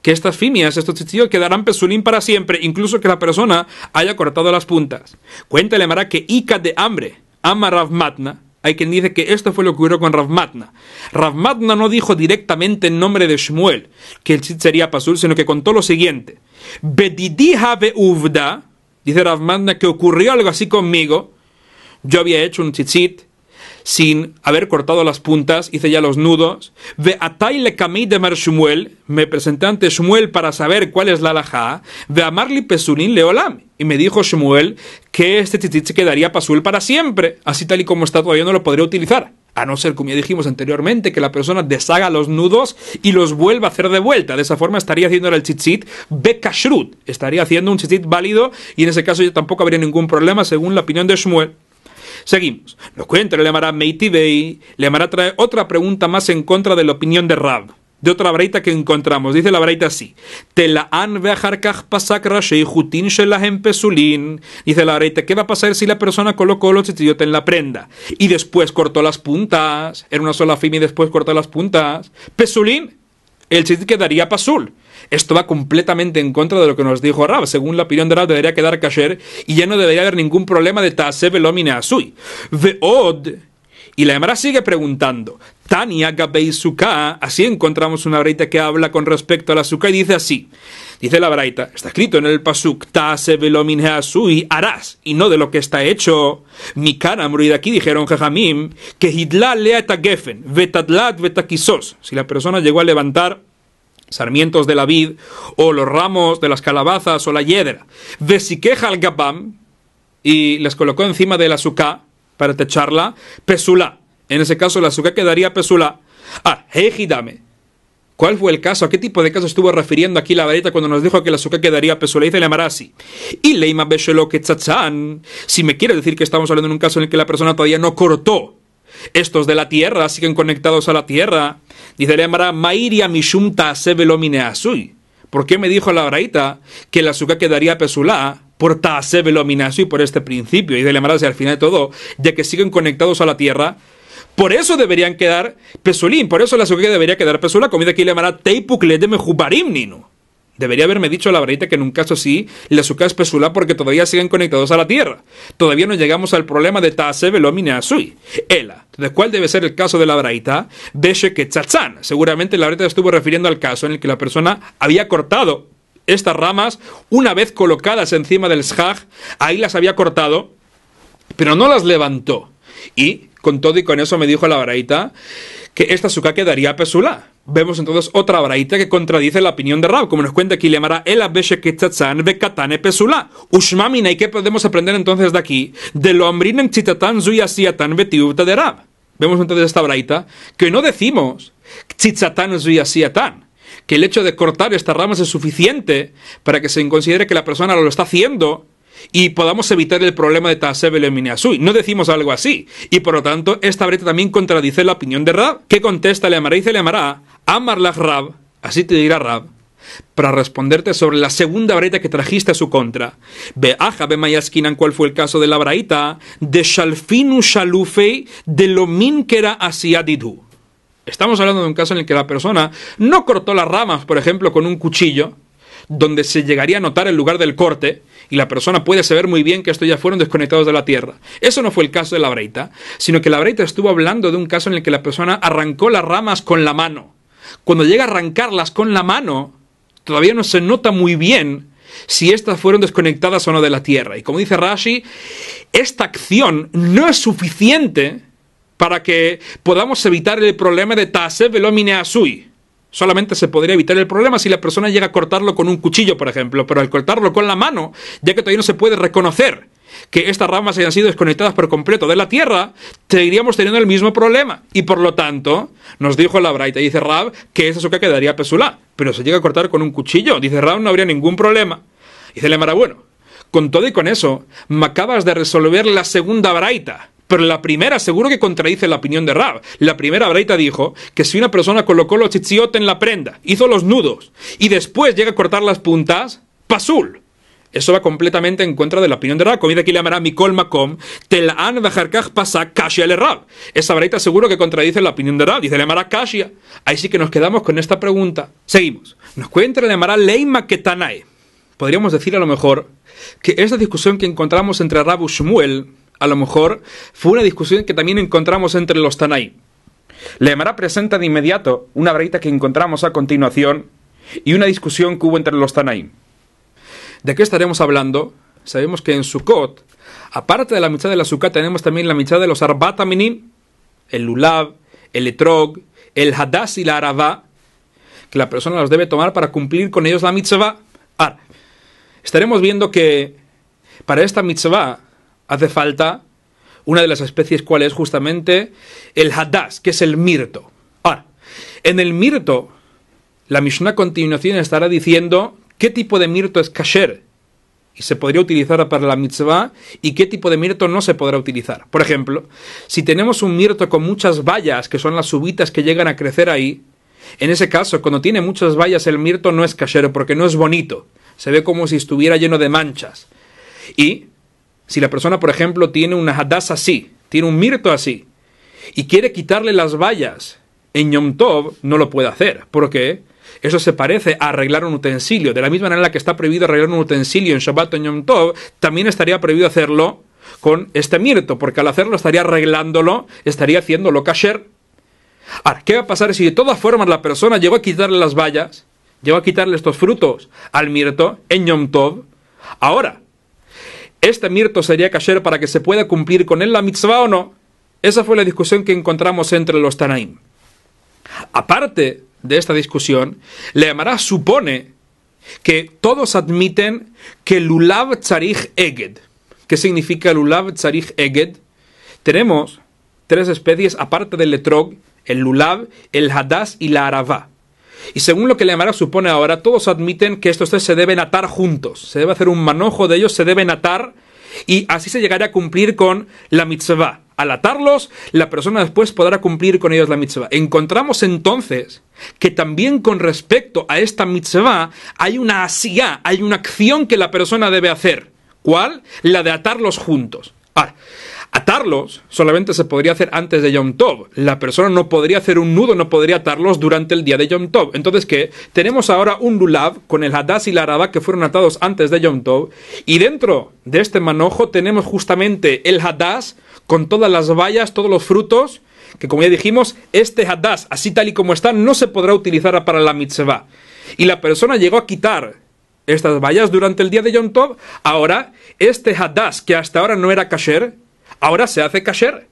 que estas finias estos chichillos, quedarán pesulín para siempre, incluso que la persona haya cortado las puntas. Cuéntale, Mara, que Ica de hambre, ama Ravmatna, hay quien dice que esto fue lo que ocurrió con Ravmatna. Ravmatna no dijo directamente en nombre de Shmuel que el chit sería Pasul, sino que contó lo siguiente. dice Ravmatna, que ocurrió algo así conmigo. Yo había hecho un chit sin haber cortado las puntas, hice ya los nudos. Ve de mar me presenté ante Shmuel para saber cuál es la alajá. de amarli leolam. Y me dijo Shmuel que este chichit se quedaría pasuel para siempre. Así tal y como está todavía no lo podría utilizar. A no ser, como ya dijimos anteriormente, que la persona deshaga los nudos y los vuelva a hacer de vuelta. De esa forma estaría haciendo el chichit bekashrut. Estaría haciendo un chichit válido y en ese caso ya tampoco habría ningún problema según la opinión de Shmuel. Seguimos. Nos cuenta le llamará le le llamará trae otra pregunta más en contra de la opinión de Rab. De otra breita que encontramos. Dice la breita así. Te la pasak Dice la breita, ¿qué va a pasar si la persona colocó los tzitziyot en la prenda? Y después cortó las puntas. Era una sola fima y después cortó las puntas. Pesulin. El tzitzit quedaría pasul. Esto va completamente en contra de lo que nos dijo Rab. Según la opinión de Rab, debería quedar kasher y ya no debería haber ningún problema de Taase Velomine Asui. Veod. Y la Emara sigue preguntando. Tania suka, así encontramos una breita que habla con respecto a la azúcar y dice así. Dice la braita, está escrito en el pasuk, tase asui, harás, y no de lo que está hecho. Mi cara aquí dijeron jejamim, que hidla lea gefen, vetadlat vetakisos. Si la persona llegó a levantar sarmientos de la vid, o los ramos de las calabazas o la hiedra. al y les colocó encima del azúcar para techarla, pesula. En ese caso, el azúcar quedaría pesula. Ah, ¿Cuál fue el caso? ¿A qué tipo de caso estuvo refiriendo aquí la varita... cuando nos dijo que la azúcar quedaría pesula? la Y leima beshelo que Si me quiere decir que estamos hablando De un caso en el que la persona todavía no cortó estos de la tierra siguen conectados a la tierra. Dice la le Mairia Mishum Taasebelomine Asui. ¿Por qué me dijo la braita que el azúcar quedaría pesulá por Taasebelomine y por este principio? Y de la llamará, hacia final de todo, ya que siguen conectados a la tierra. Por eso deberían quedar pesulín, por eso la azúcar debería quedar pesulá. Comida que le amará teipukle Mejubarim Debería haberme dicho la varita que en un caso sí, la azúcar espesular porque todavía siguen conectados a la Tierra. Todavía no llegamos al problema de Tase Belomine Azui. Ela, de cuál debe ser el caso de la braita, De que Chachan, Seguramente la braita estuvo refiriendo al caso en el que la persona había cortado estas ramas una vez colocadas encima del shaj, ahí las había cortado, pero no las levantó. Y con todo y con eso me dijo la braita que esta azúcar quedaría pesulá. Vemos entonces otra braita que contradice la opinión de Rab, como nos cuenta aquí llamará el bekatane pesula. Ushmamina, ¿y qué podemos aprender entonces de aquí? De lo ambrinen Chitatan Zuyasiatan de Rab. Vemos entonces esta braita que no decimos que el hecho de cortar estas ramas es suficiente para que se considere que la persona lo está haciendo y podamos evitar el problema de Tasebel en No decimos algo así. Y por lo tanto, esta breta también contradice la opinión de Rab, que contesta le amará y le amará, amarlach Rab, así te dirá Rab, para responderte sobre la segunda breta que trajiste a su contra. Beaja mayaskinan, cuál fue el caso de la braita, de Shalfinu Shalufei, de Lominkera Asiadidu. Estamos hablando de un caso en el que la persona no cortó las ramas, por ejemplo, con un cuchillo, donde se llegaría a notar el lugar del corte y la persona puede saber muy bien que estos ya fueron desconectados de la tierra. Eso no fue el caso de la breita, sino que la breita estuvo hablando de un caso en el que la persona arrancó las ramas con la mano. Cuando llega a arrancarlas con la mano, todavía no se nota muy bien si estas fueron desconectadas o no de la tierra. Y como dice Rashi, esta acción no es suficiente para que podamos evitar el problema de Tase Velomine Asui Solamente se podría evitar el problema si la persona llega a cortarlo con un cuchillo, por ejemplo, pero al cortarlo con la mano, ya que todavía no se puede reconocer que estas ramas hayan sido desconectadas por completo de la tierra, seguiríamos teniendo el mismo problema. Y por lo tanto, nos dijo la Braita, dice Rab, que es lo que quedaría pesulá. Pero se llega a cortar con un cuchillo, dice Rab, no habría ningún problema. Dice Lemara, bueno, con todo y con eso, me acabas de resolver la segunda Braita pero la primera seguro que contradice la opinión de Rab. La primera Breita dijo que si una persona colocó los chichiotes en la prenda, hizo los nudos y después llega a cortar las puntas, pasul. Eso va completamente en contra de la opinión de Rab. Comida aquí le llamará Mikol Makom, Telan Bajarkaj pasa Kashia le Rab. Esa breita seguro que contradice la opinión de Rab. Dice le llamará Kashia. Ahí sí que nos quedamos con esta pregunta. Seguimos. Nos cuenta le llamará Ketanae. Podríamos decir a lo mejor que esta discusión que encontramos entre Rab Shmuel a lo mejor, fue una discusión que también encontramos entre los Le Lemara presenta de inmediato una varita que encontramos a continuación y una discusión que hubo entre los Tanaim. ¿De qué estaremos hablando? Sabemos que en Sukkot, aparte de la mitad de la Sukkot, tenemos también la mitad de los Arbataminim, el Lulav, el Etrog, el hadas y la Aravá, que la persona los debe tomar para cumplir con ellos la mitzvah. estaremos viendo que para esta mitzvah hace falta una de las especies cuál es justamente el hadas, que es el mirto. Ahora, en el mirto, la Mishnah a continuación estará diciendo qué tipo de mirto es kasher y se podría utilizar para la mitzvah y qué tipo de mirto no se podrá utilizar. Por ejemplo, si tenemos un mirto con muchas vallas, que son las subitas que llegan a crecer ahí, en ese caso, cuando tiene muchas vallas, el mirto no es kasher porque no es bonito. Se ve como si estuviera lleno de manchas. Y si la persona, por ejemplo, tiene una hadas así, tiene un mirto así, y quiere quitarle las vallas en Yom Tov, no lo puede hacer. ¿Por qué? Eso se parece a arreglar un utensilio. De la misma manera que está prohibido arreglar un utensilio en Shabbat o en Yom Tov, también estaría prohibido hacerlo con este mirto, porque al hacerlo estaría arreglándolo, estaría haciéndolo kasher. Ahora, ¿qué va a pasar si de todas formas la persona llegó a quitarle las vallas, llegó a quitarle estos frutos al mirto en Yom Tov? Ahora, ¿este mirto sería kasher para que se pueda cumplir con él la mitzvah o no? Esa fue la discusión que encontramos entre los Tanaim. Aparte de esta discusión, Leamará supone que todos admiten que Lulav Tzarich Eged. ¿Qué significa Lulav Tzarich Eged? Tenemos tres especies aparte del letrog, el Lulav, el Hadas y la Aravá. Y según lo que Leamara supone ahora, todos admiten que estos tres se deben atar juntos, se debe hacer un manojo de ellos, se deben atar y así se llegará a cumplir con la mitzvah. Al atarlos, la persona después podrá cumplir con ellos la mitzvah. Encontramos entonces que también con respecto a esta mitzvah hay una asía, hay una acción que la persona debe hacer. ¿Cuál? La de atarlos juntos. Ahora, Atarlos solamente se podría hacer antes de Yom Tov. La persona no podría hacer un nudo, no podría atarlos durante el día de Yom Tov. Entonces, ¿qué? Tenemos ahora un lulav con el hadas y la araba que fueron atados antes de Yom Tov. Y dentro de este manojo tenemos justamente el hadas con todas las vallas, todos los frutos que como ya dijimos, este hadas, así tal y como está, no se podrá utilizar para la mitzvah. Y la persona llegó a quitar estas vallas durante el día de Yom Tov, ahora este hadas, que hasta ahora no era kasher, ahora se hace kasher.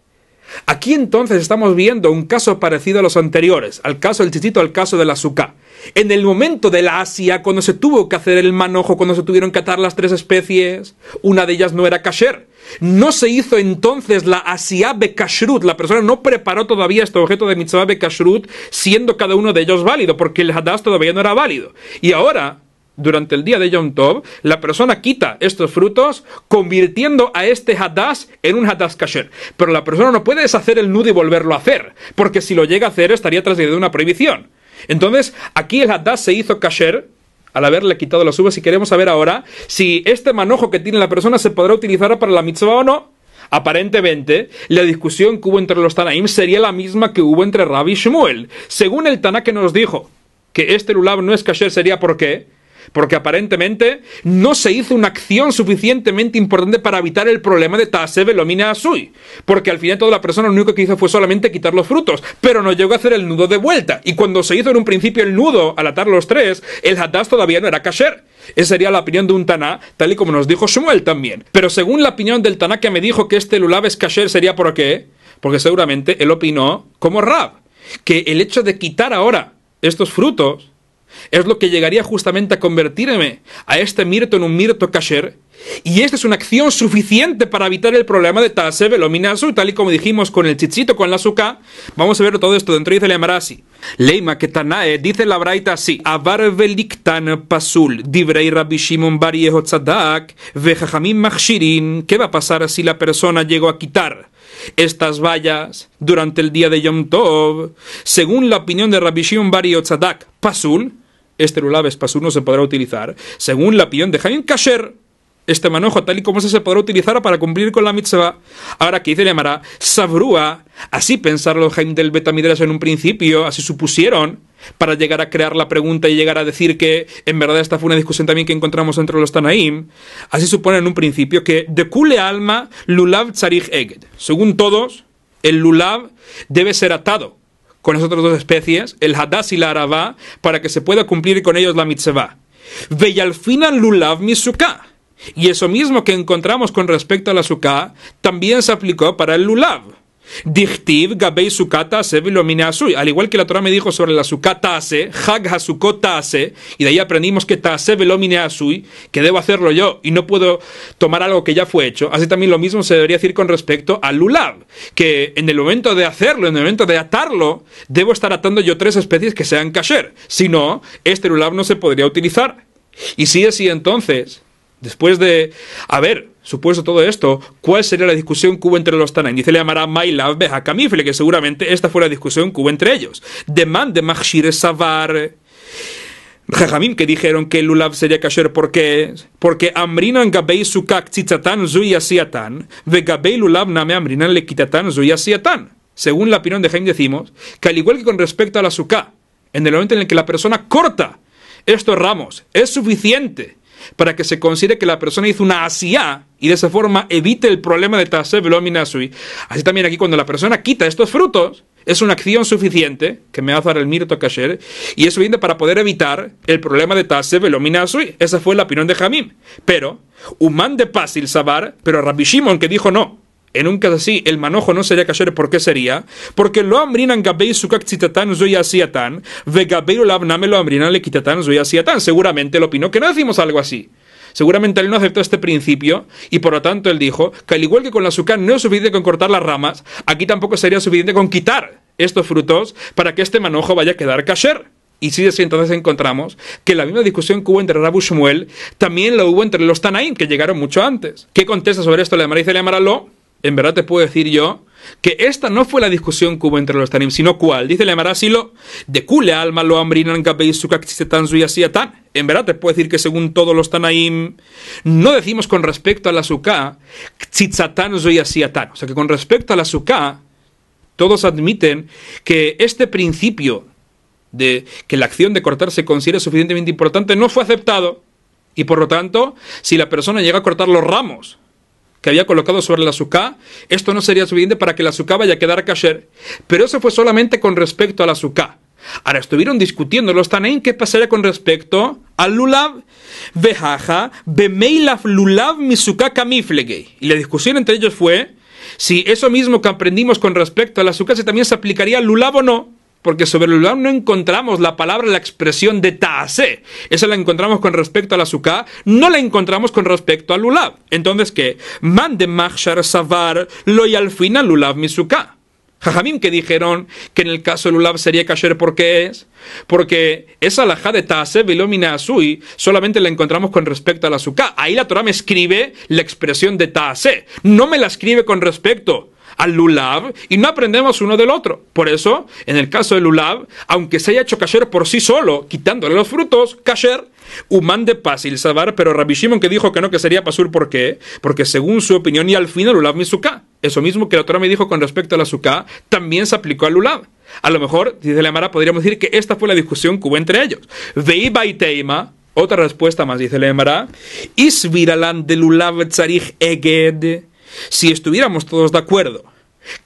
Aquí entonces estamos viendo un caso parecido a los anteriores, al caso del chichito, al caso del azúcar. En el momento de la Asia, cuando se tuvo que hacer el manojo, cuando se tuvieron que atar las tres especies, una de ellas no era kasher. No se hizo entonces la Asia be-kashrut. la persona no preparó todavía este objeto de mitzvah be-kashrut, siendo cada uno de ellos válido, porque el hadas todavía no era válido. Y ahora, durante el día de Yom Tov, la persona quita estos frutos convirtiendo a este hadas en un hadas kasher. Pero la persona no puede deshacer el nudo y volverlo a hacer, porque si lo llega a hacer estaría de una prohibición. Entonces, aquí el hadas se hizo kasher al haberle quitado las uvas y queremos saber ahora si este manojo que tiene la persona se podrá utilizar para la mitzvah o no. Aparentemente, la discusión que hubo entre los Tanaim sería la misma que hubo entre Rabbi Shmuel. Según el Taná que nos dijo que este lulav no es kasher, sería por qué porque aparentemente no se hizo una acción suficientemente importante para evitar el problema de Tase Velomina Asui, porque al final toda la persona lo único que hizo fue solamente quitar los frutos, pero no llegó a hacer el nudo de vuelta, y cuando se hizo en un principio el nudo al atar los tres, el hadas todavía no era kasher. Esa sería la opinión de un Taná, tal y como nos dijo Shmuel también. Pero según la opinión del Taná que me dijo que este Lulab es kasher, sería por qué? Porque seguramente él opinó como Rab, que el hecho de quitar ahora estos frutos es lo que llegaría justamente a convertirme a este mirto en un mirto kasher y esta es una acción suficiente para evitar el problema de Tasev Y tal y como dijimos con el chichito, con la suka. Vamos a ver todo esto dentro, dice llamará Leima Ketanae dice la braita así: Avar pasul, divrei rabbi shimon machshirin. ¿Qué va a pasar si la persona llegó a quitar? estas vallas durante el día de Yom Tov, según la opinión de Rabbi Shimon Bar Pasul, este lulav es Pasul, no se podrá utilizar, según la opinión de jaime Kasher, este manojo, tal y como se podrá utilizar para cumplir con la mitzvah. Ahora que se llamará Sabrua. así pensaron los Jaim del Betamidras en un principio, así supusieron, para llegar a crear la pregunta y llegar a decir que en verdad esta fue una discusión también que encontramos entre los Tanaim. Así suponen en un principio que de kule alma lulav tzarich eged. Según todos, el lulav debe ser atado con las otras dos especies, el hadas y la arabá, para que se pueda cumplir con ellos la mitzvah. final lulav misuká y eso mismo que encontramos con respecto a la suká también se aplicó para el lulav. Dichtiv gabei sukata Al igual que la Torah me dijo sobre la sukkah tase, hag y de ahí aprendimos que tase velomine que debo hacerlo yo y no puedo tomar algo que ya fue hecho. Así también lo mismo se debería decir con respecto al lulav, que en el momento de hacerlo, en el momento de atarlo, debo estar atando yo tres especies que sean kasher. Si no, este lulav no se podría utilizar. Y si es así entonces, Después de A ver, supuesto todo esto, ¿cuál sería la discusión que hubo entre los Tanaim? Y se le llamará My Love Kamifle, que seguramente esta fue la discusión que hubo entre ellos. Demande de Savar. Jajamim que dijeron que lulav sería kasher porque porque amrinan gabei sukak tzitzatan zuyasiatan ve gabei lulav name amrinan le kitatan zuyasiatan. Según la opinión de Jaime decimos que al igual que con respecto a la suká, en el momento en el que la persona corta estos ramos es suficiente para que se considere que la persona hizo una asia y de esa forma evite el problema de tase Minasui. Así también aquí cuando la persona quita estos frutos, es una acción suficiente que me va a dar el mirto kasher y eso viene para poder evitar el problema de tase Minasui. Esa fue la opinión de Jamim. Pero, humán de Pasil Sabar, pero Rabbi Shimon que dijo no. En un caso así, el manojo no sería kasher, ¿por qué sería? Porque lo amrinan gabei sukak tzitatan ve gabei labname lo amrinan le quitatan Seguramente él opinó que no decimos algo así. Seguramente él no aceptó este principio y por lo tanto él dijo que al igual que con la azúcar no es suficiente con cortar las ramas, aquí tampoco sería suficiente con quitar estos frutos para que este manojo vaya a quedar kasher. Y sí, así entonces encontramos que la misma discusión que hubo entre Rabu Shmuel también la hubo entre los Tanaim, que llegaron mucho antes. ¿Qué contesta sobre esto la Mara y la Amaraló? en verdad te puedo decir yo que esta no fue la discusión que hubo entre los Tanaim, sino cuál. Dice el Marasilo, de cule alma lo ambrinan y así tan. En verdad te puedo decir que según todos los Tanaim, no decimos con respecto a la suká, y O sea que con respecto a la suka, todos admiten que este principio de que la acción de cortar se considera suficientemente importante no fue aceptado. Y por lo tanto, si la persona llega a cortar los ramos que había colocado sobre la azúcar, esto no sería suficiente para que la azúcar vaya a quedar kasher. Pero eso fue solamente con respecto a la azúcar. Ahora estuvieron discutiendo los Tanaim qué pasaría con respecto al Lulav. Vejaja, Bemeilaf Lulav Misuká Kamiflegei. Y la discusión entre ellos fue si eso mismo que aprendimos con respecto a la azúcar si también se aplicaría al Lulav o no porque sobre el ulav no encontramos la palabra, la expresión de taase. Esa la encontramos con respecto a la suká, no la encontramos con respecto al lulav. Entonces, ¿qué? Mande savar lo y al final lulav mi Jajamim que dijeron que en el caso del Lulav sería kasher, ¿por qué es? Porque esa laja de Taase Vilomina Asui solamente la encontramos con respecto a la azúcar. Ahí la Torah me escribe la expresión de Taase, no me la escribe con respecto al lulav y no aprendemos uno del otro. Por eso, en el caso del lulav, aunque se haya hecho kasher por sí solo, quitándole los frutos, kasher, Humán de Pasil Sabar, pero Rabbi que dijo que no, que sería Pasur, ¿por qué? Porque según su opinión, y al fin el Ulav Mizuká. Eso mismo que la Torah me dijo con respecto a la Suká, también se aplicó al Lulav. A lo mejor, dice la podríamos decir que esta fue la discusión que hubo entre ellos. Veiba y Teima, otra respuesta más, dice la Isviralan del lulav Tzarich Eged si estuviéramos todos de acuerdo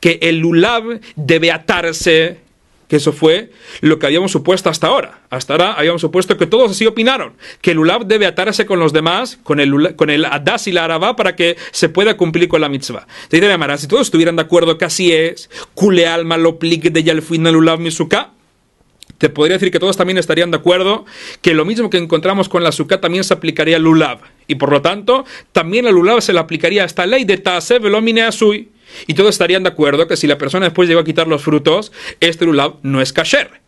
que el lulav debe atarse, que eso fue lo que habíamos supuesto hasta ahora. Hasta ahora habíamos supuesto que todos así opinaron, que el lulav debe atarse con los demás, con el, adas y la ARABA para que se pueda cumplir con la mitzvah. Te si todos estuvieran de acuerdo que así es, kule alma lo de lulav misuká, te podría decir que todos también estarían de acuerdo que lo mismo que encontramos con la SUKA también se aplicaría al lulav y por lo tanto también al Lulav se le aplicaría esta ley de Tase Velomine Asui. Y todos estarían de acuerdo que si la persona después llegó a quitar los frutos, este Lulav no es kasher.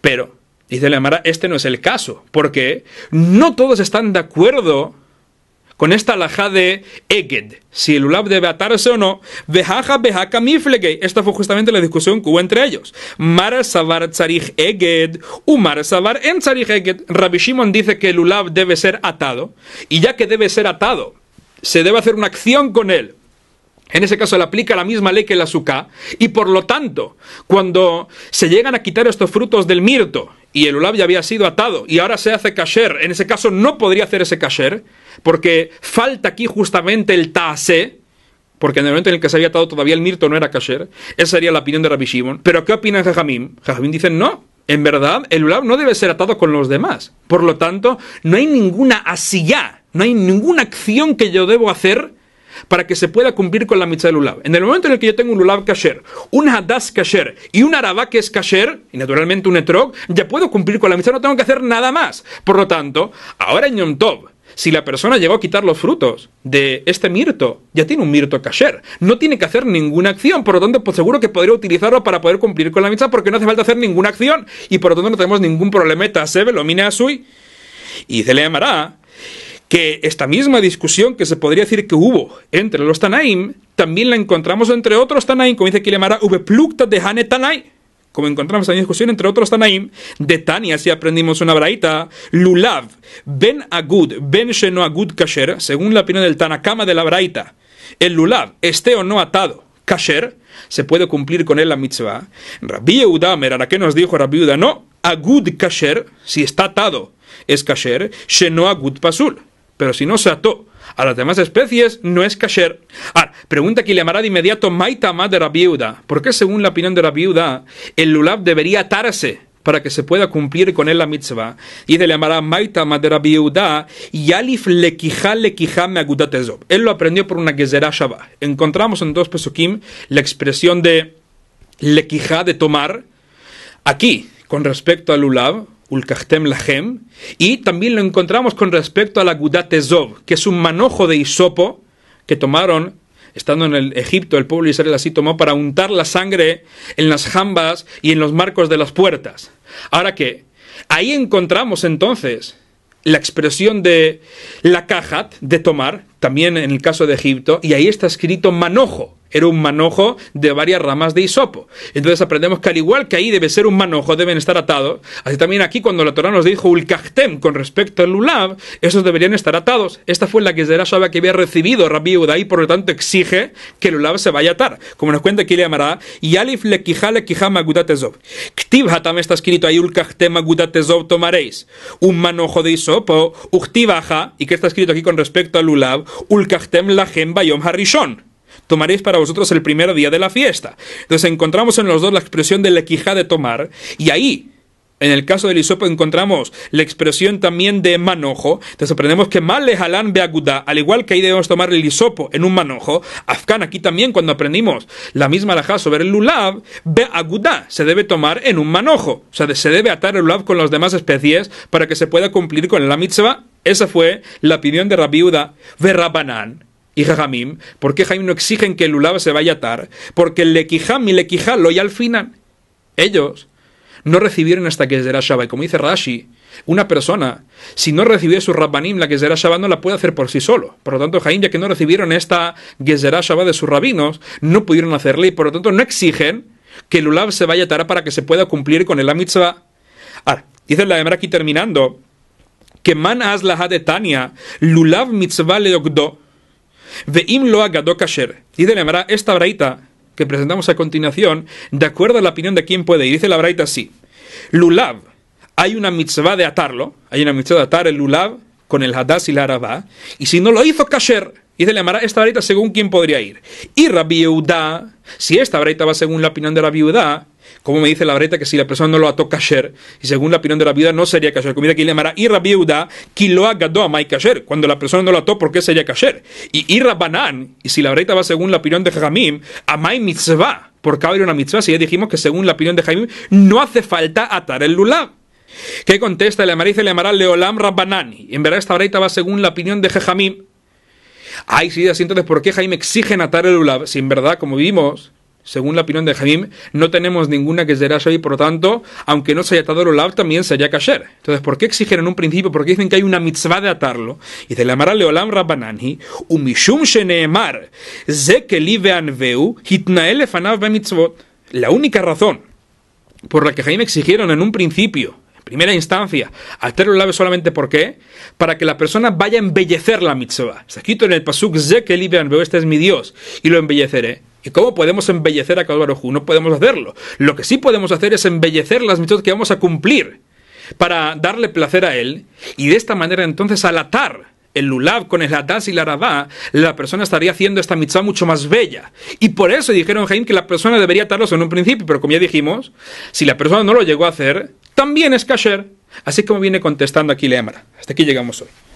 Pero, dice la Mara, este no es el caso, porque no todos están de acuerdo con esta alhaja de Eged, si el Ulab debe atarse o no, Bejaja mi Miflegei. Esta fue justamente la discusión que hubo entre ellos. Mara Savar zarig Eged, Umar Savar En Eged. Rabbi Shimon dice que el Ulab debe ser atado, y ya que debe ser atado, se debe hacer una acción con él. En ese caso le aplica la misma ley que el azúcar y por lo tanto, cuando se llegan a quitar estos frutos del mirto y el ulab ya había sido atado y ahora se hace kasher, en ese caso no podría hacer ese kasher, porque falta aquí justamente el tase, porque en el momento en el que se había atado todavía el mirto no era kasher. Esa sería la opinión de Rabbi Shimon. Pero ¿qué opina Jajamim? Jajamim dice no. En verdad, el ulab no debe ser atado con los demás. Por lo tanto, no hay ninguna ya no hay ninguna acción que yo debo hacer para que se pueda cumplir con la mitad del ulab. En el momento en el que yo tengo un ulab kasher, un hadas kasher y un araba que es kasher, y naturalmente un etrog, ya puedo cumplir con la mitad no tengo que hacer nada más. Por lo tanto, ahora en Yom Tov, si la persona llegó a quitar los frutos de este mirto, ya tiene un mirto kasher. No tiene que hacer ninguna acción, por lo tanto, pues seguro que podría utilizarlo para poder cumplir con la misa, porque no hace falta hacer ninguna acción y por lo tanto no tenemos ningún problemeta. Se a Y se le llamará que esta misma discusión que se podría decir que hubo entre los Tanaim, también la encontramos entre otros Tanaim, como dice Kilemara, Ubeplukta de Hane como encontramos en discusión entre otros Tanaim, de Tania, si aprendimos una braita, Lulav, Ben Agud, Ben Sheno Agud Kasher, según la opinión del Tanakama de la braita, el Lulav, esté o no atado, Kasher, se puede cumplir con él la mitzvah. Rabbi Yehuda, ¿a que nos dijo Rabbi Uda, No, Agud Kasher, si está atado, es Kasher, Sheno Agud Pasul, pero si no se ató, a las demás especies no es kasher. Ahora, pregunta que le llamará de inmediato Maitama de la viuda. ¿Por qué, según la opinión de la viuda, el lulav debería atarse? para que se pueda cumplir con él la mitzvah. Y de le llamará Maita Madera Biuda Yalif Lekija Lekija Meagudatezov. Él lo aprendió por una Gezerah Encontramos en dos pesukim la expresión de Lekija de tomar. Aquí, con respecto al Lulav, Lahem, y también lo encontramos con respecto a la Gudat que es un manojo de hisopo que tomaron, estando en el Egipto, el pueblo de Israel así tomó para untar la sangre en las jambas y en los marcos de las puertas. Ahora que, ahí encontramos entonces la expresión de la cajat, de tomar, también en el caso de Egipto, y ahí está escrito manojo era un manojo de varias ramas de hisopo. Entonces aprendemos que al igual que ahí debe ser un manojo, deben estar atados, así también aquí cuando la Torah nos dijo ulkachtem con respecto al lulav, esos deberían estar atados. Esta fue la que suave que había recibido Rabbi y por lo tanto exige que el lulav se vaya a atar. Como nos cuenta aquí le llamará, y alif lekijá lekijá magudatezov. Ktiv hatam está escrito ahí ulkachtem magudatezov tomaréis. Un manojo de hisopo, uchtivaja, y que está escrito aquí con respecto al lulav, ulkachtem lachem bayom harishon tomaréis para vosotros el primer día de la fiesta. Entonces encontramos en los dos la expresión de la de tomar, y ahí en el caso del hisopo encontramos la expresión también de manojo. Entonces aprendemos que mal lejalán beaguda, al igual que ahí debemos tomar el hisopo en un manojo. Afgan, aquí también cuando aprendimos la misma laja sobre el lulav, beaguda se debe tomar en un manojo. O sea, se debe atar el lulav con las demás especies para que se pueda cumplir con la mitzvah. Esa fue la opinión de Rabiuda verrabanán y Jajamim, ¿por qué Jaim no exigen que el Lulav se vaya a atar? Porque el Lekijam y Lekijalo y al final. Ellos no recibieron esta que Shaba, Y Como dice Rashi, una persona, si no recibió su Rabbanim, la Gezerah Shabbat no la puede hacer por sí solo. Por lo tanto, Jaim, ya que no recibieron esta Gezerah Shabbat de sus rabinos, no pudieron hacerla y por lo tanto no exigen que el Lulav se vaya a atar para que se pueda cumplir con el Amitzvah. Ahora, dice la Emra aquí terminando, que man haz la de Tania, Lulav mitzvah le Veim lo do kasher. Y de la esta braita que presentamos a continuación, de acuerdo a la opinión de quien puede, ir dice la braita así: Lulav, hay una mitzvah de atarlo, hay una mitzvah de atar el lulav con el hadas y la arabá, y si no lo hizo kasher, y dice la Mara, esta braita según quien podría ir. Y Rabbi si esta braita va según la opinión de la viuda. Como me dice la breta que si la persona no lo ató kasher, y según la opinión de la viuda, no sería kasher. Comida que le llamará irra viuda, a mai kasher. Cuando la persona no lo ató, ¿por qué sería kasher? Y irra banán, y si la breta va según la opinión de a amai mitzvah. Por abrir una mitzvah, si ya dijimos que según la opinión de Jamim, no hace falta atar el lulab. ¿Qué contesta? Le amarice le llamará Leolam Rabbanani. En verdad, esta breita va según la opinión de Jejamim. Ay, sí, así entonces, ¿por qué Jaime exigen atar el ulab? Si en verdad, como vimos, según la opinión de Jaim, no tenemos ninguna que será y por lo tanto, aunque no se haya atado el también se haya kasher. Entonces, ¿por qué exigen en un principio? Porque dicen que hay una mitzvah de atarlo. Y de la leolam rabbananhi, umishum sheneemar, hitnael efanav mitzvot. La única razón por la que Jaim exigieron en un principio primera instancia, hacer el labios solamente porque, para que la persona vaya a embellecer la mitzvah. Está escrito en el Pasuk libian veo este es mi Dios, y lo embelleceré. ¿Y cómo podemos embellecer a Hu? No podemos hacerlo. Lo que sí podemos hacer es embellecer las mitzvot que vamos a cumplir para darle placer a él y de esta manera entonces al atar el lulav con el hadas y la rabá, la persona estaría haciendo esta mitzvah mucho más bella. Y por eso dijeron Jaim que la persona debería atarlos en un principio, pero como ya dijimos, si la persona no lo llegó a hacer, también es kasher. Así como viene contestando aquí Lemara. Hasta aquí llegamos hoy.